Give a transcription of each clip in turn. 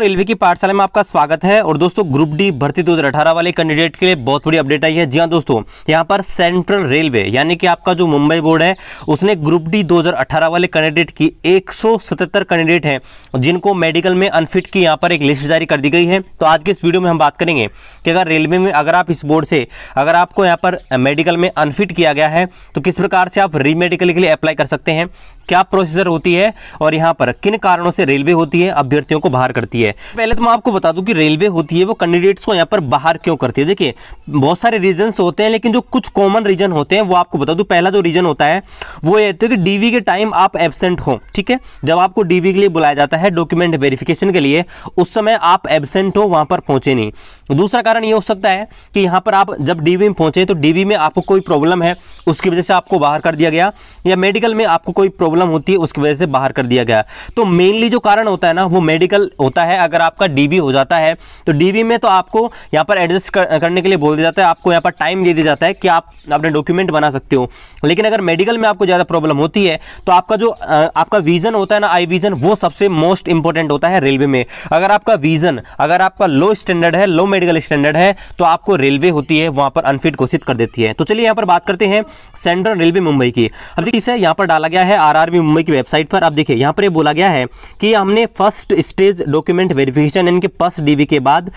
railway की पाठशाला में आपका स्वागत है और दोस्तों ग्रुप डी भर्ती 2018 वाले कैंडिडेट के लिए बहुत बड़ी अपडेट आई है जी हाँ दोस्तों यहाँ पर सेंट्रल रेलवे यानी कि आपका जो मुंबई बोर्ड है उसने ग्रुप डी 2018 वाले कैंडिडेट की 177 कैंडिडेट हैं जिनको मेडिकल में अनफिट की यहाँ पर एक लिस्ट जारी कर दी गई है तो आज के इस वीडियो में हम बात करेंगे कि अगर रेलवे में अगर आप इस बोर्ड से अगर आपको यहाँ पर मेडिकल में अनफिट किया गया है तो किस प्रकार से आप रीमेडिकल के लिए अप्लाई कर सकते हैं क्या प्रोसीजर होती है और यहाँ पर किन कारणों से रेलवे होती है अभ्यर्थियों को बाहर करती है पहले तो मैं आपको बता दूं कि रेलवे होती है वो कैंडिडेट्स को यहाँ पर बाहर क्यों करती है देखिए बहुत सारे रीजन्स होते हैं लेकिन जो कुछ कॉमन रीजन होते हैं वो आपको बता दूँ पहला जो रीजन होता है वो ये होता है कि डीवी के टाइम आप एबसेंट हो ठीक है जब आपको डीवी के लिए बुलाया जाता है डॉक्यूमेंट वेरिफिकेशन के लिए उस समय आप एबसेंट हो वहाँ पर पहुँचे नहीं दूसरा कारण ये हो सकता है कि यहाँ पर आप जब डीवी में पहुँचे तो डीवी में आपको कोई प्रॉब्लम है उसकी वजह से आपको बाहर कर दिया गया या मेडिकल में आपको कोई प्रॉब्लम प्रॉब्लम होती है उसकी वजह से बाहर कर दिया गया तो मेनली जो कारण होता है ना वो मेडिकल होता है अगर आपका डीवी हो जाता है तो डीवी में तो आपको यहाँ पर एडजस्ट कर, करने के लिए बोल दिया जाता है आपको यहाँ पर टाइम दे दिया जाता है कि आप अपने डॉक्यूमेंट बना सकते हो लेकिन अगर मेडिकल में आपको ज़्यादा प्रॉब्लम होती है तो आपका जो आपका विज़न होता है ना आई विज़न वो सबसे मोस्ट इंपॉर्टेंट होता है रेलवे में अगर आपका विज़न अगर आपका लो स्टैंडर्ड है लो मेडिकल स्टैंडर्ड है तो आपको रेलवे होती है वहाँ पर अनफिट घोषित कर देती है तो चलिए यहाँ पर बात करते हैं सेंट्रल रेलवे मुंबई की अब देखिए यहाँ पर डाला गया है आर आरबी मुंबई की वेबसाइट पर आप देखिए यहाँ पर ये बोला गया है कि हमने फर्स्ट स्टेज डॉक्यूमेंट वेरिफिकेशन यानी कि फर्स्ट डीवी के बाद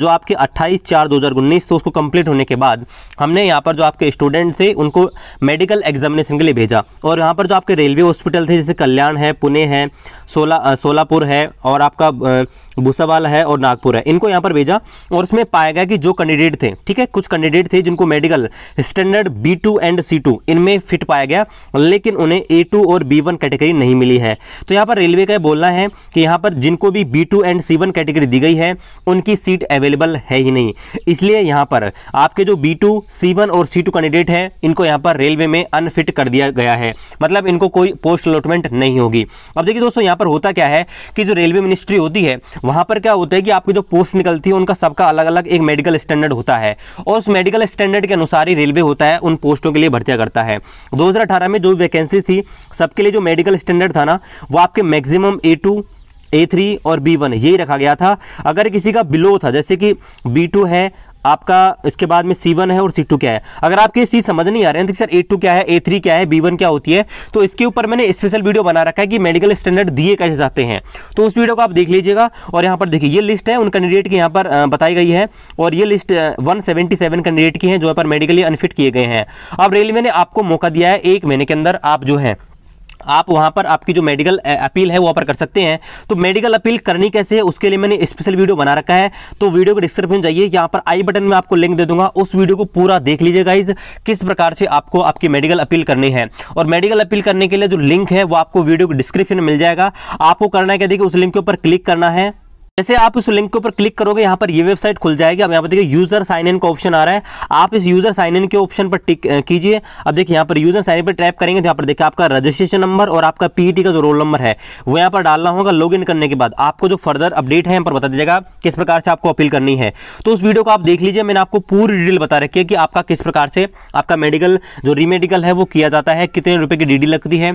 जो आपके 28 चार दो 2019 तो उसको कंप्लीट होने के बाद हमने यहाँ पर जो आपके स्टूडेंट थे उनको मेडिकल एग्जामिनेशन के लिए भेजा और यहाँ पर जो आपके रेलवे हॉस्पिटल थे जैसे कल्याण है पुणे है सोला सोलापुर है और आपका भूसावाल है और नागपुर है इनको यहाँ पर भेजा और उसमें पाया गया कि जो कैंडिडेट थे ठीक है कुछ कैंडिडेट थे जिनको medical standard B and C इनमें फिट पाया गया लेकिन उन्हें ए और पर बी कैटेगरी नहीं मिली है तो यहाँ पर रेलवे का बोलना है कि यहाँ पर जिनको भी बी एंड सी कैटेगरी दी गई है उनकी सीट अवेलेबल है ही नहीं इसलिए यहाँ पर आपके जो बी टू और सी कैंडिडेट हैं इनको यहाँ पर रेलवे में अनफिट कर दिया गया है मतलब इनको कोई पोस्ट अलॉटमेंट नहीं होगी अब देखिए दोस्तों यहाँ पर होता क्या है कि जो रेलवे मिनिस्ट्री होती है वहाँ पर क्या होता है कि आपकी जो पोस्ट निकलती है उनका सबका अलग अलग एक मेडिकल स्टैंडर्ड होता है और उस मेडिकल स्टैंडर्ड के अनुसार ही रेलवे होता है उन पोस्टों के लिए भर्तियाँ करता है दो में जो वैकेंसी थी सब आपके लिए जो मेडिकल स्टैंडर्ड था ना वो आपके maximum A two A three और बी वन यही रखा गया था अगर किसी का बिलो था जैसे कि बी टू है आपका इसके बाद में सी वन है और सी टू क्या है अगर आपके ये चीज़ समझ नहीं आ रहे हैं तो सर ए टू क्या है ए थ्री क्या है बी वन क्या होती है तो इसके ऊपर मैंने स्पेशल वीडियो बना रखा है कि मेडिकल स्टैंडर्ड दिए कैसे जाते हैं तो उस वीडियो को आप देख लीजिएगा और यहाँ पर देखिए ये लिस्ट है उन कैंडिडेट की यहाँ पर बताई गई है और ये लिस्ट वन कैंडिडेट की है जो यहाँ पर मेडिकली अनफिट किए गए हैं अब रेलवे ने आपको मौका दिया है एक महीने के अंदर आप जो है आप वहाँ पर आपकी जो मेडिकल अपील है वो वहाँ पर कर सकते हैं तो मेडिकल अपील करनी कैसे है उसके लिए मैंने स्पेशल वीडियो बना रखा है तो वीडियो को डिस्क्रिप्शन जाइए यहाँ पर आई बटन में आपको लिंक दे दूंगा उस वीडियो को पूरा देख लीजिए गाइज किस प्रकार से आपको आपकी मेडिकल अपील करनी है और मेडिकल अपील करने के लिए जो लिंक है वो आपको वीडियो को डिस्क्रिप्शन में मिल जाएगा आपको करना है क्या देखिए उस लिंक के ऊपर क्लिक करना है जैसे आप उस लिंक के ऊपर क्लिक करोगे यहाँ पर ये वेबसाइट खुल जाएगी अब यहाँ पर देखिए यूजर साइन इन का ऑप्शन आ रहा है आप इस यूजर साइन इन के ऑप्शन पर टिक कीजिए अब देखिए यहाँ पर यूजर साइन इन पर टैप करेंगे तो यहाँ पर देखिए आपका रजिस्ट्रेशन नंबर और आपका पीईटी e का जो रोल नंबर है वो यहाँ पर डालना होगा लॉग करने के बाद आपको जो फर्दर अपडेट है यहाँ पर बता दीजिएगा किस प्रकार से आपको अपील करनी है तो उस वीडियो को आप देख लीजिए मैंने आपको पूरी डिटेल बता रखी है कि आपका किस प्रकार से आपका मेडिकल जो रीमेडिकल है वो किया जाता है कितने रुपये की डी लगती है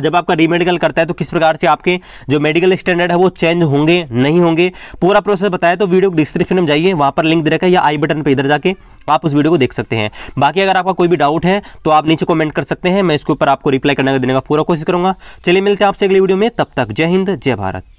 जब आपका रीमेडिकल करता है तो किस प्रकार से आपके जो मेडिकल स्टैंडर्ड है वो चेंज होंगे नहीं होंगे पूरा प्रोसेस बताया तो वीडियो डिस्क्रिप्शन में जाइए वहां पर लिंक दे रखा है या आई बटन पर इधर जाके आप उस वीडियो को देख सकते हैं बाकी अगर आपका कोई भी डाउट है तो आप नीचे कमेंट कर सकते हैं मैं इसके ऊपर आपको रिप्लाई करने का देने का पूरा कोशिश करूंगा चलिए मिलते हैं आपसे अगली वीडियो में तब तक जय हिंद जय भारत